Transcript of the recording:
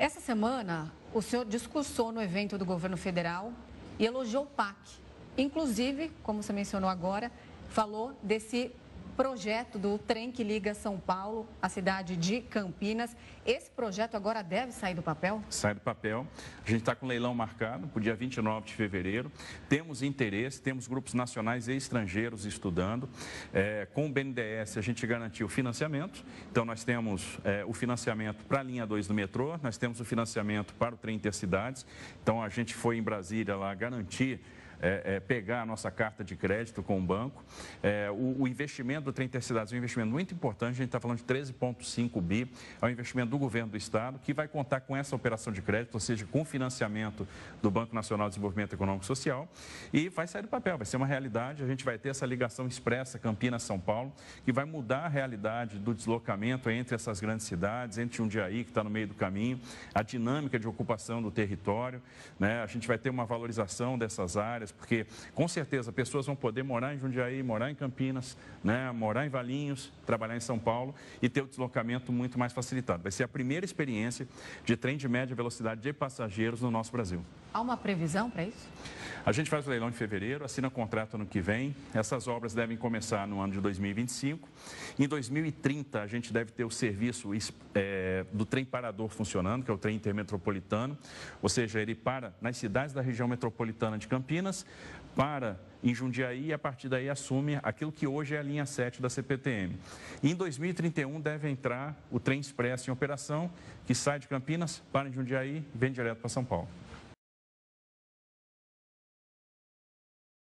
Essa semana, o senhor discursou no evento do governo federal e elogiou o PAC. Inclusive, como você mencionou agora, falou desse projeto do trem que liga São Paulo à cidade de Campinas. Esse projeto agora deve sair do papel? Sai do papel. A gente está com leilão marcado para o dia 29 de fevereiro. Temos interesse, temos grupos nacionais e estrangeiros estudando. É, com o BNDES, a gente garantiu financiamento. Então, nós temos é, o financiamento para a linha 2 do metrô, nós temos o financiamento para o trem intercidades. Então, a gente foi em Brasília lá garantir é, é, pegar a nossa carta de crédito com o banco. É, o, o, investimento do 30 Cidades é um investimento muito importante, a gente está falando de 13,5 bi, é um investimento do governo do Estado, que vai contar com essa operação de crédito, ou seja, com financiamento do Banco Nacional de Desenvolvimento Econômico e Social, e vai sair do papel, vai ser uma realidade, a gente vai ter essa ligação expressa Campinas-São Paulo, que vai mudar a realidade do deslocamento entre essas grandes cidades, entre um dia aí que está no meio do caminho, a dinâmica de ocupação do território, né? a gente vai ter uma valorização dessas áreas, porque com certeza pessoas vão poder morar em Jundiaí, morar em Campinas, né, morar em Valinhos, trabalhar em São Paulo e ter o deslocamento muito mais facilitado. Vai ser a primeira experiência de trem de média velocidade de passageiros no nosso Brasil. Há uma previsão para isso? A gente faz o leilão em fevereiro, assina contrato no que vem. Essas obras devem começar no ano de 2025. Em 2030, a gente deve ter o serviço é, do trem parador funcionando, que é o trem intermetropolitano, ou seja, ele para nas cidades da região metropolitana de Campinas para em Jundiaí e a partir daí assume aquilo que hoje é a linha 7 da CPTM. em 2031 deve entrar o trem expresso em operação, que sai de Campinas, para em Jundiaí e vem direto para São Paulo.